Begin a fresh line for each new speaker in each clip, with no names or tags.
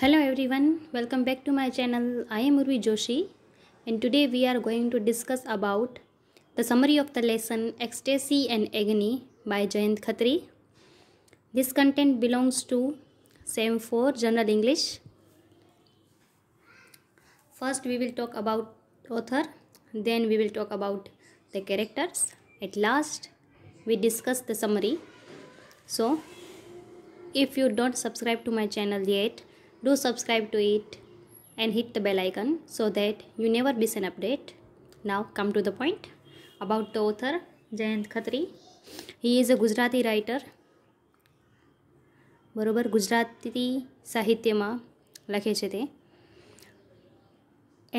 hello everyone welcome back to my channel i am urvi joshi and today we are going to discuss about the summary of the lesson ecstasy and agony by jayant khatri this content belongs to sem 4 general english first we will talk about author then we will talk about the characters at last we discuss the summary so if you don't subscribe to my channel yet do subscribe to it and hit the bell icon so that you never miss an update. Now come to the point about the author Jayant Khatri. He is a Gujarati writer. બરોબર ગુજરાતી સાહિત્યમાં લખે છે તે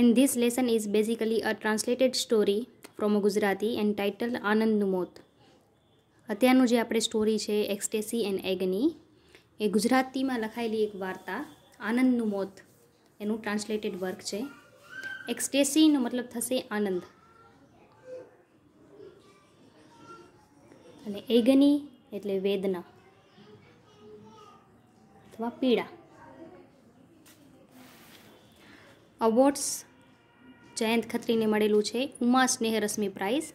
and this lesson is basically a translated story from a Gujarati and title આનંદનું મોત અત્યારનું જે આપણે સ્ટોરી છે એક્સટેસી એન્ડ એગની એ ગુજરાતીમાં લખાયેલી એક વાર્તા આનંદનું મોત એનું ટ્રાન્સલેટેડ વર્ક છે એક્સટેસીનો મતલબ થશે આનંદ અને એગની એટલે વેદના અથવા પીડા અવોર્ડ્સ જયંત ખત્રીને મળેલું છે ઉમા સ્નેહ રશ્મિ પ્રાઇઝ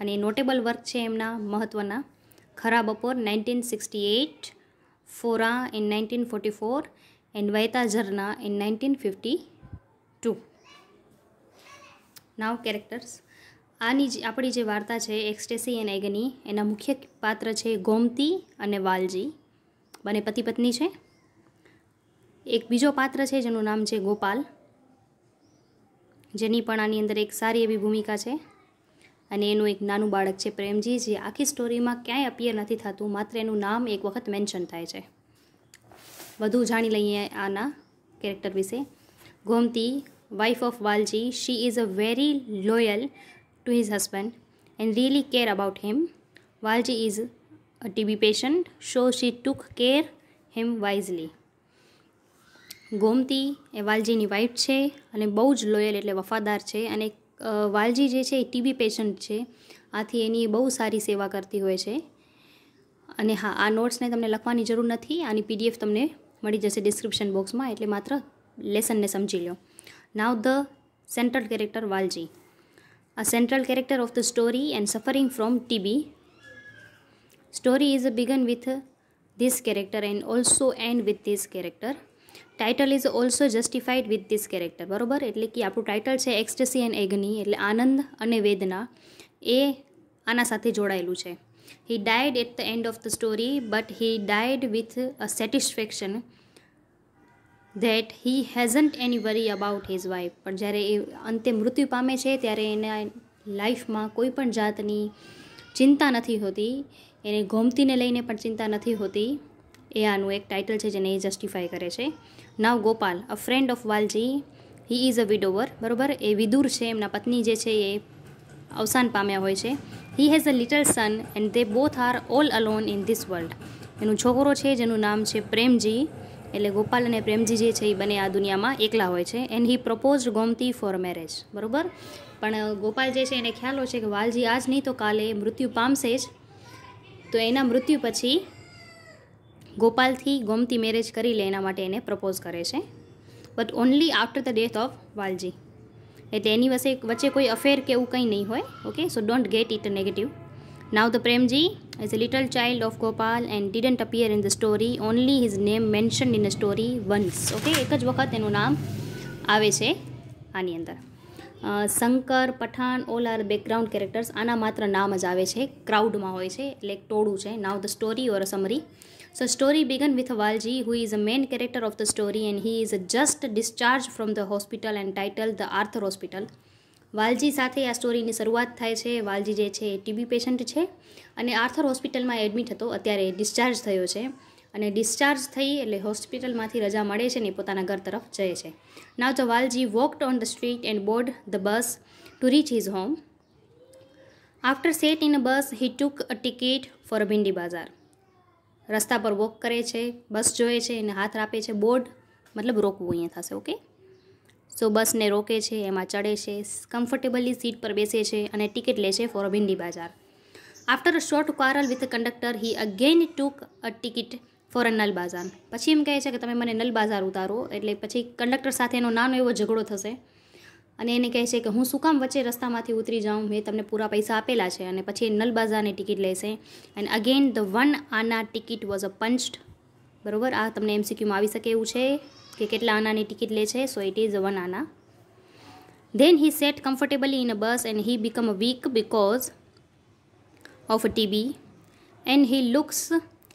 અને નોટેબલ વર્ક છે એમના મહત્ત્વના ખરા બપોર nineteen sixty eight Fora in 1944 and Vaita Jharna in 1952. Now characters. આની જે આપણી જે વાર્તા છે એક્સટેસી એન્ડ એગની એના મુખ્ય પાત્ર છે ગોમતી અને વાલજી બંને પતિ પત્ની છે એક બીજો પાત્ર છે જેનું નામ છે ગોપાલ જેની પણ આની અંદર એક સારી એવી ભૂમિકા છે અને એનું એક નાનું બાળક છે પ્રેમજી જે આખી સ્ટોરીમાં ક્યાંય અપિયર નથી થતું માત્ર એનું નામ એક વખત મેન્શન થાય છે વધુ જાણી લઈએ આના કેરેક્ટર વિશે Gomti wife of Valji she is a very loyal to his husband and really care about him Valji is a TB patient so she took care him wisely Gomti એ વાલજીની વાઇફ છે અને બહુ જ લોયલ એટલે વફાદાર છે અને વાલજી જે છે એ ટીબી પેશન્ટ છે આથી એની બહુ સારી સેવા કરતી હોય છે અને હા આ નોટ્સને તમને લખવાની જરૂર નથી આની પીડીએફ તમને મળી જશે ડિસ્ક્રિપ્શન બોક્સમાં એટલે માત્ર લેસનને સમજી લો now the central character Valji આ central character of the story and suffering from TB story is a begin with this character and also end with this character title is also justified with this character બરોબર એટલે કે આપણું title છે એક્સટસી and એગની એટલે આનંદ અને વેદના એ આના સાથે જોડાયેલું છે he died at the end of the story but he died with a satisfaction that he hasn't any worry about his wife પણ જ્યારે એ અંતે મૃત્યુ પામે છે ત્યારે એના લાઈફમાં કોઈ પણ જાતની ચિંતા નથી હોતી એને ગોમતીને લઈને પણ ચિંતા નથી હોતી એ આનું એક ટાઇટલ છે જેને એ જસ્ટિફાય કરે છે now Gopal a friend of Valji he is a widower બરોબર એ વિદુર છે એમના પત્ની જે છે એ અવસાન પામ્યા હોય છે he has a little son and they both are all alone in this world એનું છોકરો છે જેનું નામ છે પ્રેમજી એટલે ગોપાલ અને પ્રેમજી જે છે એ બંને આ દુનિયામાં એકલા હોય છે and he propose Gomti for marriage બરોબર પણ ગોપાલ જે છે એને ખ્યાલો છે કે વાલજી આજ નહીં તો કાલે મૃત્યુ પામશે જ તો એના મૃત્યુ પછી ગોપાલથી ગોમતી મેરેજ કરી લે એના માટે એને પ્રપોઝ કરે છે but only after the death of Valji એટલે એની વચ્ચે વચ્ચે કોઈ અફેર કે એવું કંઈ નહીં હોય okay so don't get it negative now the Premji is a little child of Gopal and didn't appear in the story only his name mention in the story once okay એક જ વખત એનું નામ આવે છે આની અંદર Shankar Pathan all are background characters આના માત્ર નામ જ આવે છે ક્રાઉડમાં હોય છે એટલે એક ટોળું છે now the story or summary so story begin with Valji who is a main character of the story and he is just discharge from the hospital and title the Arthur hospital Valji સાથે આ સ્ટોરીની શરૂઆત થાય છે વાલજી જે છે એ ટીબી પેશન્ટ છે અને Arthur હોસ્પિટલમાં એડમિટ હતો અત્યારે ડિસ્ચાર્જ થયો છે અને ડિસ્ચાર્જ થઈ એટલે હોસ્પિટલમાંથી રજા મળે છે ને પોતાના ઘર તરફ જાય છે ના Valji walked on the street and board the bus to reach his home after sat in a bus he took a ticket for a Bhindi Bazaar રસ્તા પર વોક કરે છે બસ જોઈએ છે એને હાથ રાપે છે બોર્ડ મતલબ રોકવું અહીંયા થશે ઓકે સો બસને રોકે છે એમાં ચડે છે કમ્ફર્ટેબલી સીટ પર બેસે છે અને ટિકિટ લે છે for Bhindi Bazaar after a short quarrel with conductor he again took a ticket for an Nal Bazaar પછી એમ કહે છે કે તમે મને નલ બાઝાર ઉતારો એટલે પછી કંડક્ટર સાથેનો નાનો એવો ઝઘડો થશે અને એને કહે છે કે હું શું કામ વચ્ચે રસ્તામાંથી ઉતરી જાઉં મેં તમને પૂરા પૈસા આપેલા છે અને પછી નલબાઝાની ટિકિટ લેશે and again the one anna ticket was a punched બરોબર આ તમને એમસીક્યુમાં આવી શકે એવું છે કે કેટલા આનાની ટિકિટ લે છે so it is one anna then he sat comfortably in a bus and he become a weak because of TB and he looks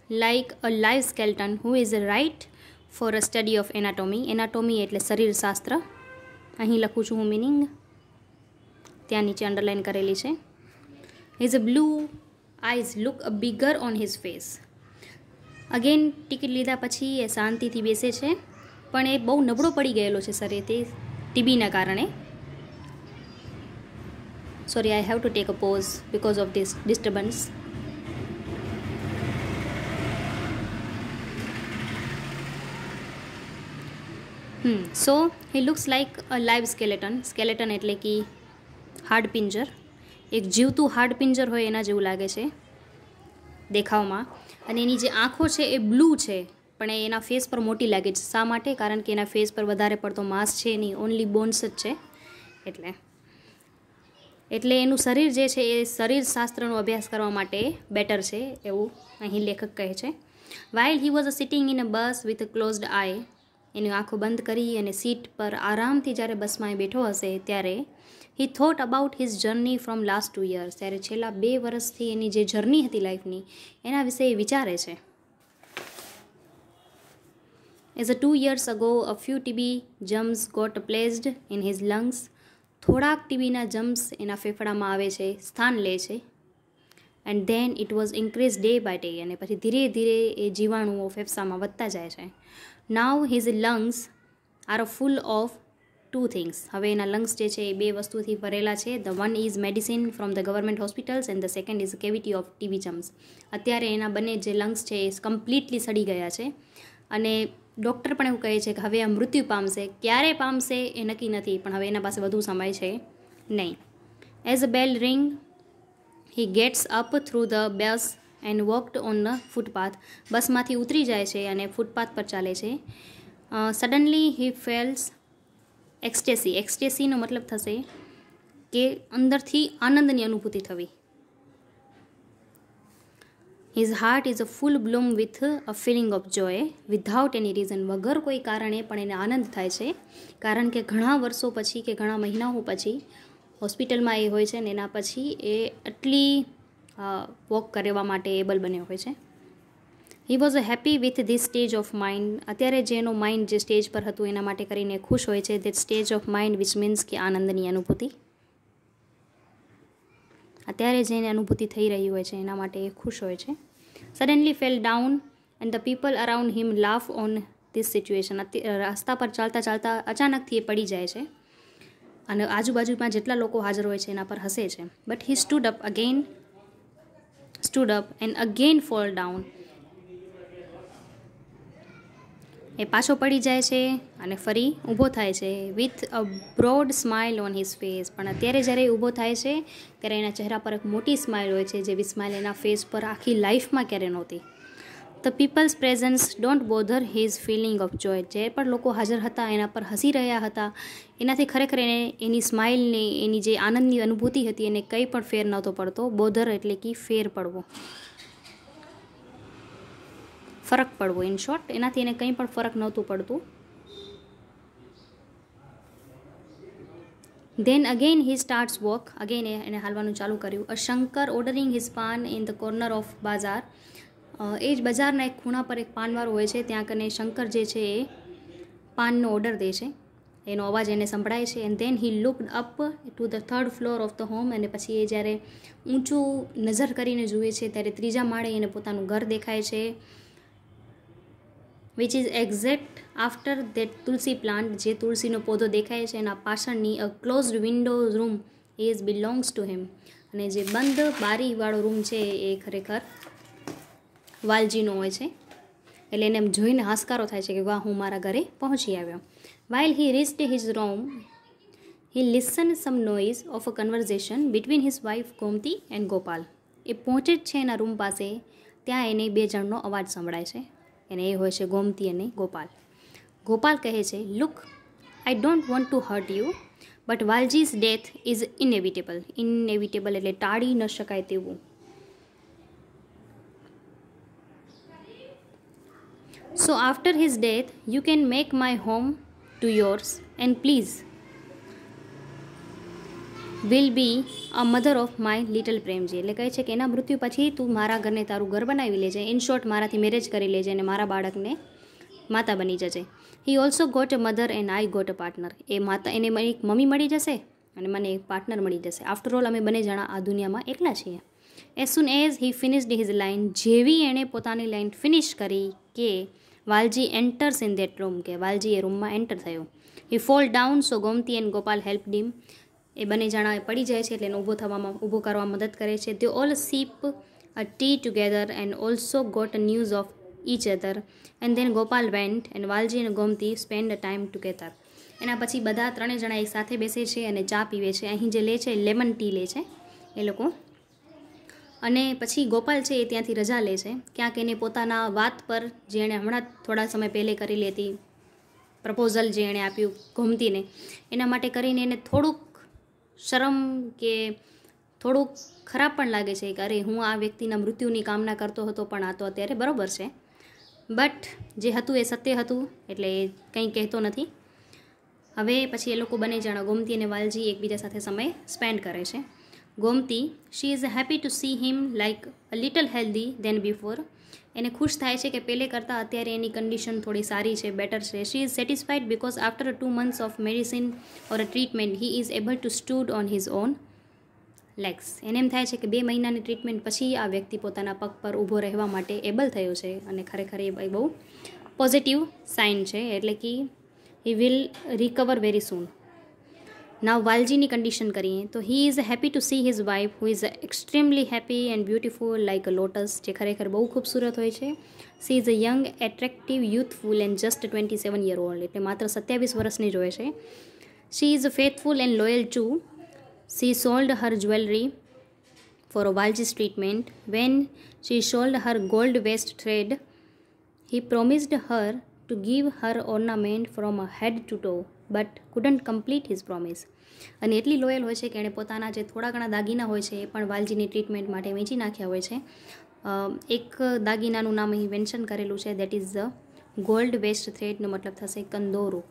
like a live skeleton who is right for a study of anatomy anatomy એટલે શરીરશાસ્ત્ર અહીં લખું છું હું meaning ત્યાં નીચે underline કરેલી છે his blue eyes look a bigger on his face again ticket લીધા પછી એ શાંતિથી બેસે છે પણ એ બહુ નબળો પડી ગયેલો છે સરે તે ટીબીના કારણે sorry I have to take a pause because of this disturbance so he looks like a live skeleton skeleton એટલે કે હાર્ડ પિંજર એક જીવતું હાર્ડ પિંજર હોય એના જેવું લાગે છે દેખાવમાં અને એની જે આંખો છે એ બ્લુ છે પણ એના ફેસ પર મોટી લાગે છે શા માટે કારણ કે એના ફેસ પર વધારે પડતો માસ છે એની ઓનલી બોન્સ જ છે એટલે એટલે એનું શરીર જે છે એ શરીર શાસ્ત્રનો અભ્યાસ કરવા માટે બેટર છે એવું અહીં લેખક કહે છે while he was a sitting in a bus with a closed eye એની આંખો બંધ કરી અને સીટ પર આરામથી જ્યારે બસમાં એ બેઠો હશે ત્યારે he thought about his journey from last two years ત્યારે છેલ્લા બે વર્ષથી એની જે જર્ની હતી લાઈફની એના વિશે એ વિચારે છે as a two years ago a few TB germs got placed in his lungs થોડાક ટીબીના જમ્સ એના ફેફડામાં આવે છે સ્થાન લે છે and then it was increase day by day અને પછી ધીરે ધીરે એ જીવાણુઓ ફેફસામાં વધતા જાય છે now his lungs are full of two things હવે એના લંગ્સ જે છે એ બે વસ્તુથી ભરેલા છે the one is medicine from the government hospitals and the second is cavity of TB germs અત્યારે એના બંને જે લંગ્સ છે એ કમ્પ્લીટલી સડી ગયા છે અને ડૉક્ટર પણ એવું કહે છે કે હવે આ મૃત્યુ પામશે ક્યારે પામશે એ નક્કી નથી પણ હવે એના પાસે વધુ સમય છે નહીં as a bell ring he gets up through the bells and walked on the footpath બસમાંથી ઉતરી જાય છે અને ફૂટપાથ પર ચાલે છે સડનલી હી ફેલ્સ એક્સટેસી એક્સટેસીનો મતલબ થશે કે અંદરથી આનંદની અનુભૂતિ થવી his heart is a full bloom with a feeling of joy without any reason વગર કોઈ કારણે પણ એને આનંદ થાય છે કારણ કે ઘણા વર્ષો પછી કે ઘણા મહિનાઓ પછી હોસ્પિટલમાં એ હોય છે ને એના પછી એ આટલી વોક કરવા માટે એબલ બન્યો હોય છે he was happy with this stage of mind અત્યારે જે જેનું માઇન્ડ જે સ્ટેજ પર હતું એના માટે કરીને ખુશ હોય છે that stage of mind which means કે આનંદની અનુભૂતિ અત્યારે જે એની અનુભૂતિ થઈ રહી હોય છે એના માટે એ ખુશ હોય છે suddenly fell down and the people around him laugh on this situation રસ્તા પર ચાલતા ચાલતા અચાનકથી એ પડી જાય છે અને આજુબાજુમાં જેટલા લોકો હાજર હોય છે એના પર હસે છે but he stood up again stood up and again fall down એ પાછો પડી જાય છે અને ફરી ઊભો થાય છે with a broad smile on his face પણ અત્યારે જ્યારે ઊભો થાય છે ત્યારે એના ચહેરા પર એક મોટી સ્માઇલ હોય છે જેવી સ્માઇલ એના ફેસ પર આખી લાઈફમાં ક્યારે નહોતી the people's presence don't bother his feeling of joy જે પણ લોકો હાજર હતા એના પર હસી રહ્યા હતા એનાથી ખરેખર એને એની સ્માઇલને એની જે આનંદની અનુભૂતિ હતી એને કંઈ પણ ફેર નહોતો પડતો બોધર એટલે કે ફેર પડવો ફરક પડવો ઇન શોર્ટ એનાથી એને કંઈ પણ ફરક નહોતું પડતું then again he starts walk again એને હાલવાનું ચાલુ કર્યું a Shankar ordering his paan in the corner of bazaar એ જ બજારના એક ખૂણા પર એક પાનવાળો હોય છે ત્યાં કને શંકર જે છે એ પાનનો ઓર્ડર દે છે એનો અવાજ એને સંભળાય છે and then he looked up to the third floor of the home અને પછી એ જ્યારે ઊંચું નજર કરીને જુએ છે ત્યારે ત્રીજા માળે એને પોતાનું ઘર દેખાય છે which is exact after that tulsi plant જે તુલસીનો પોધો દેખાય છે એના પાછળની a closed window room is belongs to him અને જે બંધ બારીવાળો રૂમ છે એ ખરેખર વાલજીનો હોય છે એટલે એને એમ જોઈને હાસકારો થાય છે કે વાહ હું મારા ઘરે પહોંચી આવ્યો while he reached his room he listen some noise of a conversation between his wife Gomti and Gopal એ પહોંચે જ છે એના રૂમ પાસે ત્યાં એને બે જણનો અવાજ સંભળાય છે એને એ હોય છે ગોમતી અને ગોપાલ ગોપાલ કહે છે look I don't want to hurt you but Valji's death is inevitable inevitable એટલે ટાળી ન શકાય તેવું so after his death you can make my home to yours and please will be a mother of my little Premji એટલે કહે છે કે એના મૃત્યુ પછી તું મારા ઘરને તારું ઘર બનાવી લેજે ઇન શોર્ટ મારાથી મેરેજ કરી લેજે અને મારા બાળકને માતા બની જશે he also got a mother and I got a partner એ માતા એને એક મમ્મી મળી જશે અને મને એક પાર્ટનર મળી જશે આફ્ટર ઓલ અમે બંને જણા આ દુનિયામાં એકલા છીએ as soon as he finished his line જેવી એણે પોતાની લાઇન ફિનિશ કરી કે Valji enters in that room કે વાલજી એ રૂમમાં એન્ટર થયો he fall down so Gomti and Gopal help them એ બંને જણા પડી જાય છે એટલે એને ઊભો થવામાં ઊભો કરવા મદદ કરે છે they all sip a tea together and also got news of each other and then Gopal went and Valji and Gomti spend a time together એના પછી બધા ત્રણેય જણા એક સાથે બેસે છે અને ચા પીવે છે અહીં જે લે છે લેમન ટી લે છે એ લોકો અને પછી ગોપાલ છે એ ત્યાંથી રજા લે છે ક્યાંક એને પોતાના વાત પર જે એણે હમણાં થોડા સમય પહેલે કરી લેતી પ્રપોઝલ જે એણે આપ્યું ગોમતીને એના માટે કરીને એને થોડુંક શરમ કે થોડુંક ખરાબ પણ લાગે છે કે અરે હું આ વ્યક્તિના મૃત્યુની કામના કરતો હતો પણ આ તો અત્યારે બરાબર છે બટ જે હતું એ સત્ય હતું એટલે એ કંઈ કહેતો નથી હવે પછી એ લોકો બંને જણા ગોમતી અને વાલજી એકબીજા સાથે સમય સ્પેન્ડ કરે છે Gomti she is happy to see him like little healthy then before એને ખુશ થાય છે કે પહેલે કરતાં અત્યારે એની કન્ડિશન થોડી સારી છે બેટર છે she is satisfied because after two months of medicine or treatment he is able to stood on his own legs એને એમ થાય છે કે બે મહિનાની ટ્રીટમેન્ટ પછી આ વ્યક્તિ પોતાના પગ પર ઊભો રહેવા માટે એબલ થયો છે અને ખરેખર એ બહુ પોઝિટિવ સાઇન છે એટલે કે he will recover very soon Now Valjini condition करिए तो he is happy to see his wife who is extremely happy and beautiful like a lotus જે ખરેખર બહુ ખૂબસૂરત હોય છે she is a young attractive youthful and just 27 year old એટલે માત્ર 27 વર્ષની જ હોય છે she is faithful and loyal to she sold her jewelry for a Valji's treatment when she sold her gold waist thread he promised her to give her ornament from head to toe but couldn't complete his promise અને એટલી loyal હોય છે કે એણે પોતાના જે થોડા ઘણા દાગીના હોય છે એ પણ વાલજીની ટ્રીટમેન્ટ માટે વેચી નાખ્યા હોય છે એક દાગીનાનું નામ અહીં મેન્શન કરેલું છે that is the gold waist થ્રેડનો મતલબ થશે કંદોરો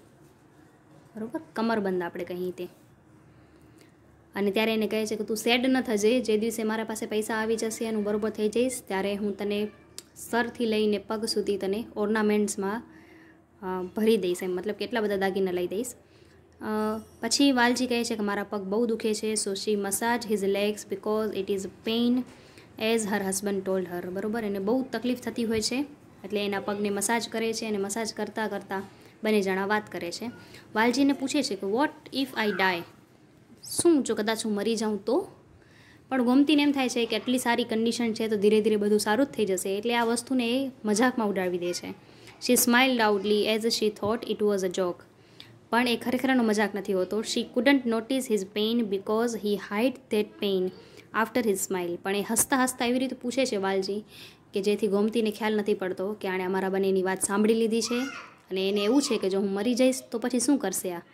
બરાબર કમરબંધ આપણે કહીએ તે અને ત્યારે એને કહે છે કે તું સેડ ન થજે જે દિવસે મારા પાસે પૈસા આવી જશે અને બરોબર થઈ જઈશ ત્યારે હું તને સરથી લઈને પગ સુધી તને ઓર્નામેન્ટ્સમાં ભરી દઈશ એમ મતલબ કેટલા બધા દાગીના લઈ દઈશ પછી વાલજી કહે છે કે મારા પગ બહુ દુખે છે so she massage his legs because it is pain as her husband told her બરાબર એને બહુ તકલીફ થતી હોય છે એટલે એના પગને મસાજ કરે છે અને મસાજ કરતાં કરતાં બંને જણા વાત કરે છે વાલજીને પૂછે છે કે વોટ ઇફ આઈ ડાય શું જો કદાચ હું મરી જાઉં તો પણ ગોમતીને એમ થાય છે કે આટલી સારી કન્ડિશન છે તો ધીરે ધીરે બધું સારું જ થઈ જશે એટલે આ વસ્તુને એ મજાકમાં ઉડાવી દે છે she smile outly as she thought it was a joke પણ એ ખરેખરનો મજાક નથી હોતો she couldn't notice his pain because he hide that pain after his smile પણ એ હસતા હસતા એવી રીતે પૂછે છે વાલજી કે જેથી ગોમતીને ખ્યાલ નથી પડતો કે આણે અમારા બંનેની વાત સાંભળી લીધી છે અને એને એવું છે કે જો હું મરી જઈશ તો પછી શું કરશે આ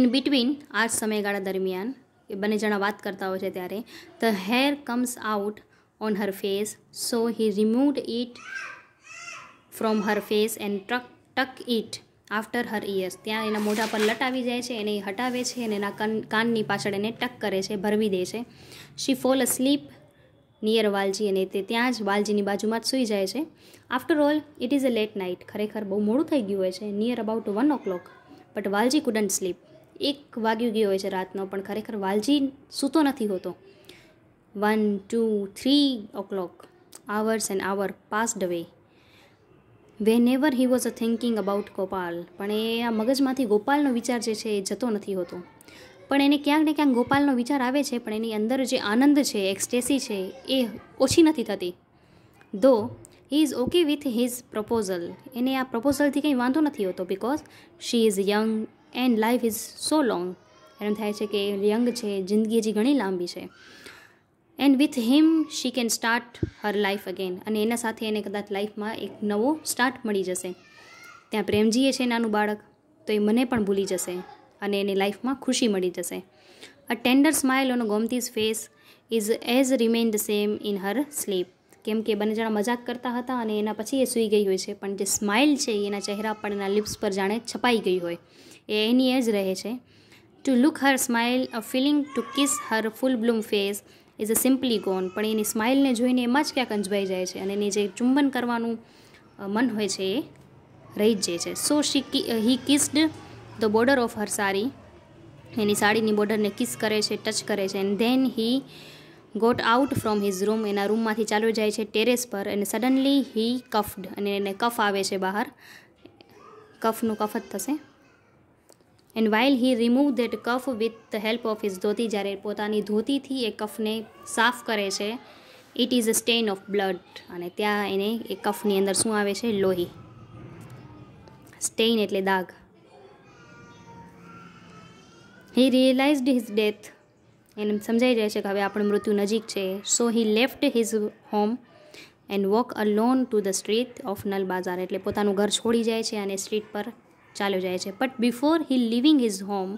ઇન બિટવીન આ સમયગાળા દરમિયાન એ બંને જણા વાત કરતા હોય છે ત્યારે the hair comes out on her face so he removed it from her face and truck tuck it after her ears ત્યાં એના મોઢા પર લટાવી જાય છે એને હટાવે છે અને એના કન કાનની પાછળ એને ટક કરે છે ભરવી દે છે she fall asleep near Valji અને તે ત્યાં જ વાલજીની બાજુમાં જ સૂઈ જાય છે after all it is a late night ખરેખર બહુ મોડું થઈ ગયું હોય છે near about one o'clock but Valji couldn't sleep એક વાગ્યું ગયો હોય છે રાતનો પણ ખરેખર વાલજી સૂતો નથી હોતો one two three o'clock hours and hour passed away whenever he was a thinking about Gopal પણ એ આ મગજમાંથી ગોપાલનો વિચાર જે છે એ જતો નથી હોતો પણ એને ક્યાંક ને ક્યાંક ગોપાલનો વિચાર આવે છે પણ એની અંદર જે આનંદ છે એક્સટેસી છે એ ઓછી નથી થતી though he is okay with his proposal એને આ પ્રપોઝલથી કંઈ વાંધો નથી હોતો because she is young and life is so long એમ થાય છે કે યંગ છે જિંદગી હજી ઘણી લાંબી છે and with him she can start her life again અને એના સાથે એને કદાચ લાઈફમાં એક નવો સ્ટાર્ટ મળી જશે ત્યાં પ્રેમજીએ છે નાનું બાળક તો એ મને પણ ભૂલી જશે અને એની લાઈફમાં ખુશી મળી જશે a tender smile on Gomti's face is as remain the same in her sleep કેમ કે બંને જણા મજાક કરતા હતા અને એના પછી એ સૂઈ ગઈ હોય છે પણ જે સ્માઇલ છે એના ચહેરા પર એના લિપ્સ પર જાણે છપાઈ ગઈ હોય એ એની એ જ રહે છે to look her smile a feeling to kiss her full bloom face is a simply gone પણ એની સ્માઇલને જોઈને એમાં જ ક્યાંક અંજવાઈ જાય છે અને એની જે ચુંબન કરવાનું મન હોય છે એ રહી જ જાય છે so she he kissed the border of her sari એની સાડીની બોર્ડરને કિસ કરે છે ટચ કરે છે and then he got out from his room એના રૂમમાંથી ચાલુ જાય છે ટેરેસ પર અને સડનલી હી કફ્ડ અને એને કફ આવે છે બહાર કફનું કફ જ થશે and while he remove that cough with the help of his dhoti જ્યારે પોતાની ધોતીથી એ કફને સાફ કરે છે it is a stain of blood અને ત્યાં એને એ કફની અંદર શું આવે છે લોહી સ્ટેન એટલે દાગ હી રિયલાઇઝડ હિઝ ડેથ એને સમજાઈ જાય છે કે હવે આપણું મૃત્યુ નજીક છે so he left his home and walk along to the street of Nal Bazaar એટલે પોતાનું ઘર છોડી જાય છે અને સ્ટ્રીટ પર ચાલ્યો જાય છે but before he living his home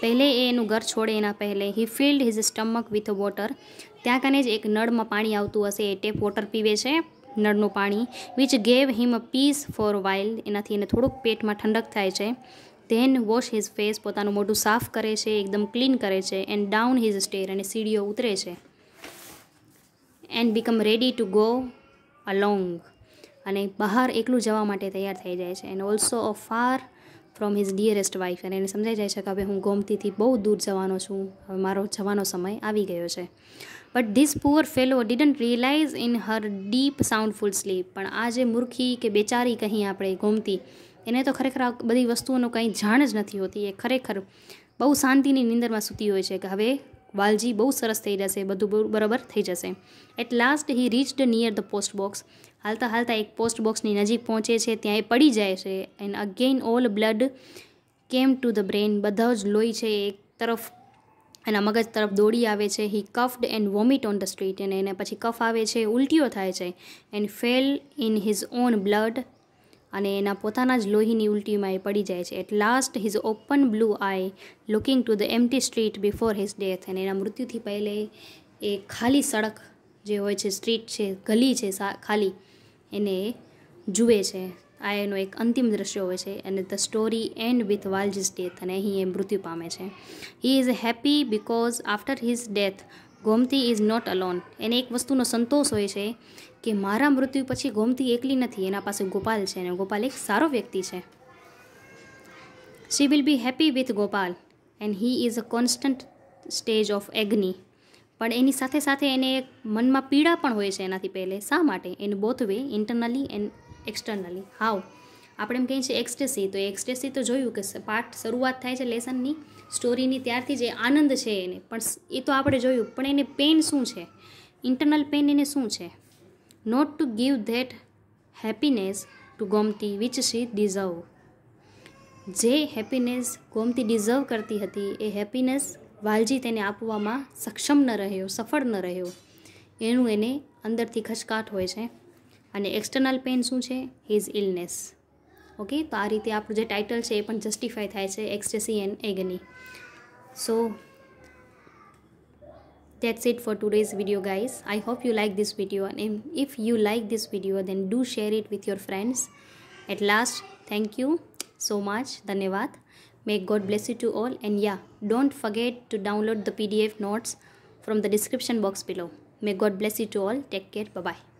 પહેલે એ એનું ઘર છોડે એના પહેલે he filled his stomach with water ત્યાં કને જ એક નળમાં પાણી આવતું હશે એ ટેપ વોટર પીવે છે નળનું પાણી which gave him a peace for while એનાથી એને થોડુંક પેટમાં ઠંડક થાય છે ધેન વોશ હિઝ ફેસ પોતાનું મોઢું સાફ કરે છે એકદમ ક્લીન કરે છે એન્ડ ડાઉન હિઝ સ્ટેર અને સીડીઓ ઉતરે છે and become ready to go along અને બહાર એકલું જવા માટે તૈયાર થઈ જાય છે and also afar from his dearest wife અને એને સમજાઈ જાય છે કે હવે હું ગોમતીથી બહુ દૂર જવાનો છું હવે મારો જવાનો સમય આવી ગયો છે but this poor fellow didn't realize in her deep soundful sleep પણ આ જે મૂર્ખી કે બેચારી કહીએ આપણે ગોમતી એને તો ખરેખર આ બધી વસ્તુઓનો કંઈ જાણ જ નથી હોતી એ ખરેખર બહુ શાંતિની નિંદરમાં સૂતી હોય છે કે હવે વાલજી બહુ સરસ થઈ જશે બધું બરાબર થઈ જશે at last he reached near the post box હાલતા હાલતા એક પોસ્ટ બોક્સની નજીક પહોંચે છે ત્યાં એ પડી જાય છે and again all blood came to the brain બધા જ લોહી છે એક તરફ એના મગજ તરફ દોડી આવે છે he coughed and vomit on the street એને એને પછી કફ આવે છે ઉલટીઓ થાય છે and fell in his own blood અને એના પોતાના જ લોહીની ઉલટીમાં એ પડી જાય છે at last his open blue eye looking to the empty street before his death અને એના મૃત્યુથી પહેલે એ ખાલી સડક જે હોય છે સ્ટ્રીટ છે ગલી છે સા ખાલી એને જુએ છે આ એનો એક અંતિમ દ્રશ્ય હોય છે અને the story end with Valji's death અને અહીં એ મૃત્યુ પામે છે he is happy because after his death Gomti is not alone એને એક વસ્તુનો સંતોષ હોય છે કે મારા મૃત્યુ પછી ગોમતી એકલી નથી એના પાસે ગોપાલ છે અને ગોપાલ એક સારો વ્યક્તિ છે she will be happy with Gopal and he is a constant stage of agony પણ એની સાથે સાથે એને મનમાં પીડા પણ હોય છે એનાથી પહેલે શા માટે in both way internally and externally how આપણે એમ કહીએ છીએ એક્સટેસી તો એક્સટેસી તો જોયું કે પાઠ શરૂઆત થાય છે લેસનની સ્ટોરીની ત્યારથી જે આનંદ છે એને પણ એ તો આપણે જોયું પણ એને પેન શું છે ઇન્ટરનલ પેન એને શું છે not to give that happiness to Gomti which she deserve જે હેપીનેસ ગોમતી ડિઝર્વ કરતી હતી એ હેપીનેસ વાલજી તેને આપવામાં સક્ષમ ન રહ્યો સફળ ન રહ્યો એનું એને અંદરથી ખચકાટ હોય છે અને એક્સટર્નલ પેન શું છે હિઝ ઇલનેસ ઓકે તો આ રીતે આપણું જે ટાઇટલ છે એ પણ જસ્ટિફાય થાય છે ecstasy and agony so that's it for today's video guys i hope you like this video and if you like this video then do share it with your friends at last thank you so much dhanyawad May God bless you to all and yeah, don't forget to download the PDF notes from the description box below. May God bless you to all. Take care. Bye-bye.